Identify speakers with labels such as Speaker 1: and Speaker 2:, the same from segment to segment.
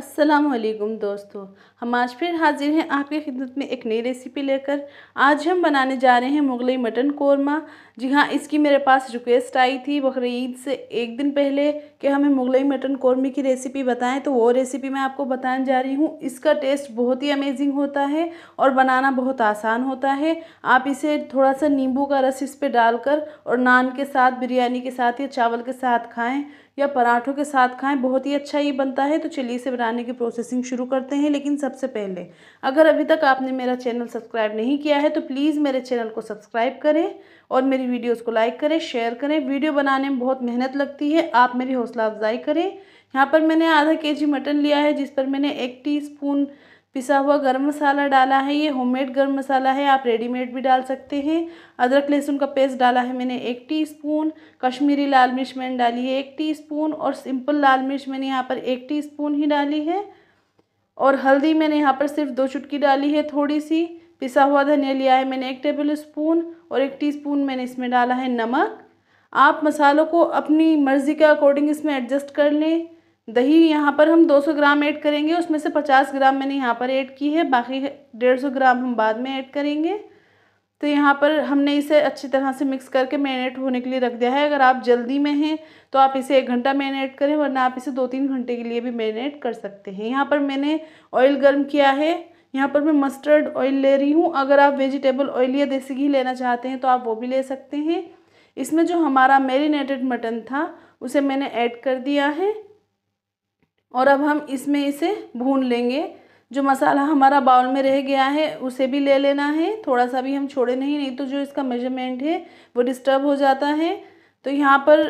Speaker 1: अस्सलाम वालेकुम दोस्तों हम आज फिर हाजिर हैं आपकी खिदमत में एक नई रेसिपी लेकर आज हम बनाने जा रहे हैं मुगलई मटन कौरमा जी हाँ इसकी मेरे पास रिक्वेस्ट आई थी बकर से एक दिन पहले कि हमें मुगलई मटन कौरमे की रेसिपी बताएं तो वो रेसिपी मैं आपको बताने जा रही हूँ इसका टेस्ट बहुत ही अमेजिंग होता है और बनाना बहुत आसान होता है आप इसे थोड़ा सा नींबू का रस इस पर डालकर और नान के साथ बिरयानी के साथ या चावल के साथ खाएँ या पराठों के साथ खाएं बहुत ही अच्छा ये बनता है तो चलिए इसे बनाने की प्रोसेसिंग शुरू करते हैं लेकिन सबसे पहले अगर अभी तक आपने मेरा चैनल सब्सक्राइब नहीं किया है तो प्लीज़ मेरे चैनल को सब्सक्राइब करें और मेरी मेरी वीडियोस को लाइक करें शेयर करें वीडियो बनाने में बहुत मेहनत लगती है आप मेरी हौसला अफजाई करें यहाँ पर मैंने आधा के जी मटन लिया है जिस पर मैंने एक टीस्पून पिसा हुआ गर्म मसाला डाला है ये होममेड गर्म मसाला है आप रेडीमेड भी डाल सकते हैं अदरक लहसुन का पेस्ट डाला है मैंने एक टीस्पून कश्मीरी लाल मिर्च मैंने डाली है एक टीस्पून और सिंपल लाल मिर्च मैंने यहाँ पर एक टीस्पून ही डाली है और हल्दी मैंने यहाँ पर सिर्फ दो चुटकी डाली है थोड़ी सी पिसा हुआ धनिया लिया है मैंने एक टेबल स्पून और एक टीस्पून मैंने इसमें डाला है नमक आप मसालों को अपनी मर्ज़ी के अकॉर्डिंग इसमें एडजस्ट कर लें दही यहाँ पर हम 200 ग्राम ऐड करेंगे उसमें से 50 ग्राम मैंने यहाँ पर ऐड की है बाकी 150 ग्राम हम बाद में ऐड करेंगे तो यहाँ पर हमने इसे अच्छी तरह से मिक्स करके मैरिनेट होने के लिए रख दिया है अगर आप जल्दी में हैं तो आप इसे एक घंटा मैरिनेट करें वरना आप इसे दो तीन घंटे के लिए भी मैरिनेट कर सकते हैं यहाँ पर मैंने ऑयल गर्म किया है यहाँ पर मैं मस्टर्ड ऑयल ले रही हूँ अगर आप वेजिटेबल ऑयल या देसी घी लेना चाहते हैं तो आप वो भी ले सकते हैं इसमें जो हमारा मेरीनेटेड मटन था उसे मैंने ऐड कर दिया है और अब हम इसमें इसे भून लेंगे जो मसाला हमारा बाउल में रह गया है उसे भी ले लेना है थोड़ा सा भी हम छोड़े नहीं नहीं तो जो इसका मेजरमेंट है वो डिस्टर्ब हो जाता है तो यहाँ पर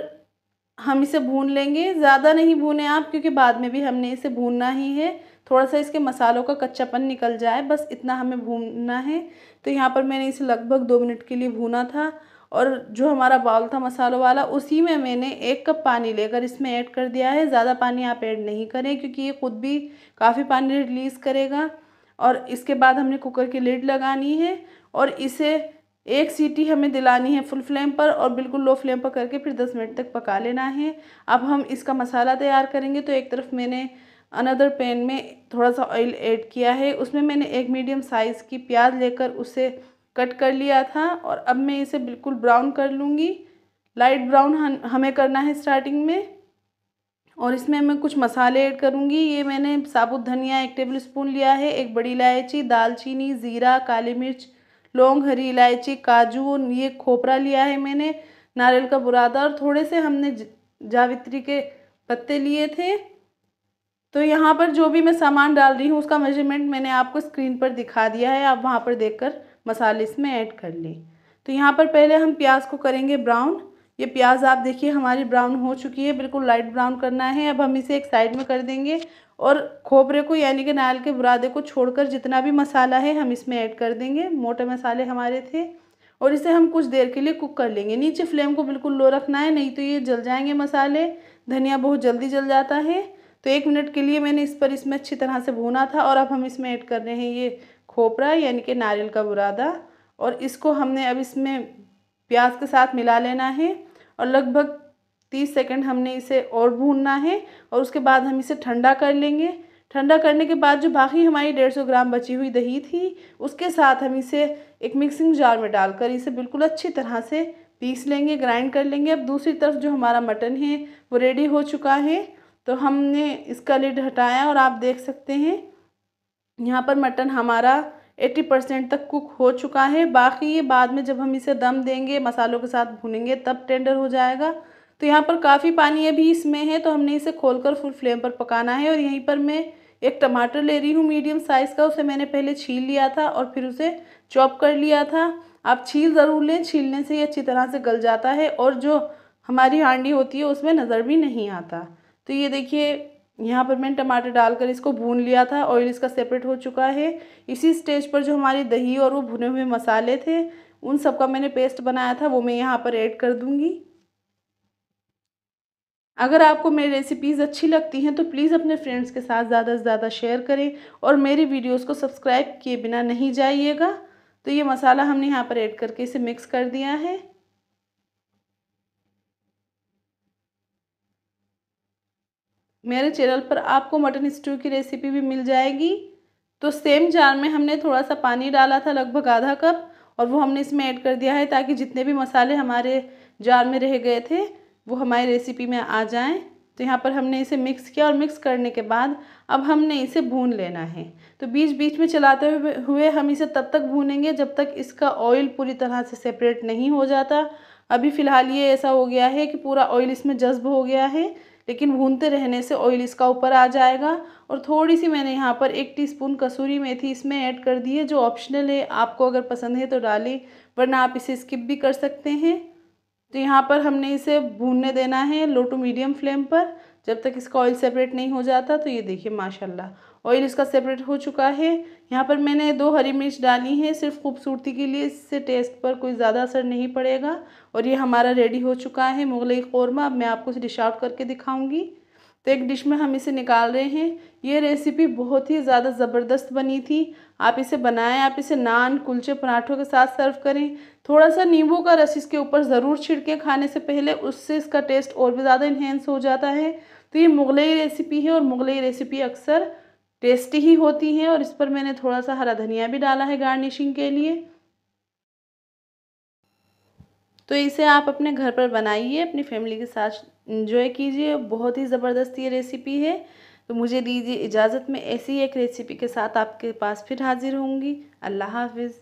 Speaker 1: हम इसे भून लेंगे ज़्यादा नहीं भूने आप क्योंकि बाद में भी हमने इसे भूनना ही है थोड़ा सा इसके मसालों का कच्चापन निकल जाए बस इतना हमें भूनना है तो यहाँ पर मैंने इसे लगभग दो मिनट के लिए भूना था और जो हमारा बाउल था मसालों वाला उसी में मैंने एक कप पानी लेकर इसमें ऐड कर दिया है ज़्यादा पानी आप ऐड नहीं करें क्योंकि ये खुद भी काफ़ी पानी रिलीज़ करेगा और इसके बाद हमने कुकर की लिड लगानी है और इसे एक सीटी हमें दिलानी है फुल फ्लेम पर और बिल्कुल लो फ्लेम पर करके फिर दस मिनट तक पका लेना है अब हम इसका मसाला तैयार करेंगे तो एक तरफ मैंने अनदर पैन में थोड़ा सा ऑयल ऐड किया है उसमें मैंने एक मीडियम साइज़ की प्याज लेकर उसे कट कर लिया था और अब मैं इसे बिल्कुल ब्राउन कर लूँगी लाइट ब्राउन हमें करना है स्टार्टिंग में और इसमें मैं कुछ मसाले ऐड करूँगी ये मैंने साबुत धनिया एक टेबल स्पून लिया है एक बड़ी इलायची दालचीनी ज़ीरा काली मिर्च लौंग हरी इलायची काजू ये खोपरा लिया है मैंने नारियल का बुरादा और थोड़े से हमने जावित्री के पत्ते लिए थे तो यहाँ पर जो भी मैं सामान डाल रही हूँ उसका मेजरमेंट मैंने आपको स्क्रीन पर दिखा दिया है आप वहाँ पर देखकर मसाले इसमें ऐड कर लें तो यहाँ पर पहले हम प्याज को करेंगे ब्राउन ये प्याज आप देखिए हमारी ब्राउन हो चुकी है बिल्कुल लाइट ब्राउन करना है अब हम इसे एक साइड में कर देंगे और खोबरे को यानी कि नारियल के बुरादे को छोड़कर जितना भी मसाला है हम इसमें ऐड कर देंगे मोटे मसाले हमारे थे और इसे हम कुछ देर के लिए कुक कर लेंगे नीचे फ्लेम को बिल्कुल लो रखना है नहीं तो ये जल जाएंगे मसाले धनिया बहुत जल्दी जल जाता है तो एक मिनट के लिए मैंने इस पर इसमें अच्छी तरह से भूना था और अब हम इसमें ऐड कर रहे हैं ये खोपरा यानी कि नारियल का बुरादा और इसको हमने अब इसमें प्याज के साथ मिला लेना है और लगभग तीस सेकेंड हमने इसे और भूनना है और उसके बाद हम इसे ठंडा कर लेंगे ठंडा करने के बाद जो बाकी हमारी डेढ़ सौ ग्राम बची हुई दही थी उसके साथ हम इसे एक मिक्सिंग जार में डालकर इसे बिल्कुल अच्छी तरह से पीस लेंगे ग्राइंड कर लेंगे अब दूसरी तरफ जो हमारा मटन है वो रेडी हो चुका है तो हमने इसका लिड हटाया और आप देख सकते हैं यहाँ पर मटन हमारा 80 परसेंट तक कुक हो चुका है बाकी ये बाद में जब हम इसे दम देंगे मसालों के साथ भुनेंगे तब टेंडर हो जाएगा तो यहाँ पर काफ़ी पानी अभी इसमें है तो हमने इसे खोलकर फुल फ्लेम पर पकाना है और यहीं पर मैं एक टमाटर ले रही हूँ मीडियम साइज़ का उसे मैंने पहले छील लिया था और फिर उसे चॉप कर लिया था आप छील ज़रूर लें छीलने से ये अच्छी तरह से गल जाता है और जो हमारी हांडी होती है उसमें नज़र भी नहीं आता तो ये देखिए यहाँ पर मैंने टमाटर डालकर इसको भून लिया था ऑयल इसका सेपरेट हो चुका है इसी स्टेज पर जो हमारी दही और वो भुने हुए मसाले थे उन सब का मैंने पेस्ट बनाया था वो मैं यहाँ पर ऐड कर दूँगी अगर आपको मेरी रेसिपीज़ अच्छी लगती हैं तो प्लीज़ अपने फ्रेंड्स के साथ ज़्यादा से ज़्यादा शेयर करें और मेरी वीडियोज़ को सब्सक्राइब किए बिना नहीं जाइएगा तो ये मसाला हमने यहाँ पर ऐड करके इसे मिक्स कर दिया है मेरे चैनल पर आपको मटन स्टू की रेसिपी भी मिल जाएगी तो सेम जार में हमने थोड़ा सा पानी डाला था लगभग आधा कप और वो हमने इसमें ऐड कर दिया है ताकि जितने भी मसाले हमारे जार में रह गए थे वो हमारी रेसिपी में आ जाएं तो यहाँ पर हमने इसे मिक्स किया और मिक्स करने के बाद अब हमने इसे भून लेना है तो बीच बीच में चलाते हुए हम इसे तब तक भूनेंगे जब तक इसका ऑयल पूरी तरह से सेपरेट नहीं हो जाता अभी फ़िलहाल ये ऐसा हो गया है कि पूरा ऑयल इसमें जज्ब हो गया है लेकिन भूनते रहने से ऑयल इसका ऊपर आ जाएगा और थोड़ी सी मैंने यहाँ पर एक टीस्पून कसूरी मेथी इसमें ऐड कर दी है जो ऑप्शनल है आपको अगर पसंद है तो डालें वरना आप इसे स्किप भी कर सकते हैं तो यहाँ पर हमने इसे भूनने देना है लो टू मीडियम फ्लेम पर जब तक इसका ऑयल सेपरेट नहीं हो जाता तो ये देखिए माशाल्लाह ऑयल इसका सेपरेट हो चुका है यहाँ पर मैंने दो हरी मिर्च डाली है सिर्फ खूबसूरती के लिए इससे टेस्ट पर कोई ज़्यादा असर नहीं पड़ेगा और ये हमारा रेडी हो चुका है मुगलई कौरमा अब मैं आपको इसे डिश आउट करके दिखाऊँगी तो एक डिश में हम इसे निकाल रहे हैं ये रेसिपी बहुत ही ज़्यादा ज़बरदस्त बनी थी आप इसे बनाएं आप इसे नान कुलचे पराठों के साथ सर्व करें थोड़ा सा नींबू का रस इसके ऊपर ज़रूर छिड़के खाने से पहले उससे इसका टेस्ट और भी ज़्यादा इन्हेंस हो जाता है तो ये मुग़लई रेसिपी है और मुग़लई रेसिपी अक्सर टेस्टी ही होती हैं और इस पर मैंने थोड़ा सा हरा धनिया भी डाला है गार्निशिंग के लिए तो इसे आप अपने घर पर बनाइए अपनी फैमिली के साथ इन्जॉय कीजिए बहुत ही ज़बरदस्त ये रेसिपी है तो मुझे दीजिए इजाज़त में ऐसी एक रेसिपी के साथ आपके पास फिर हाजिर होंगी अल्लाह हाफिज़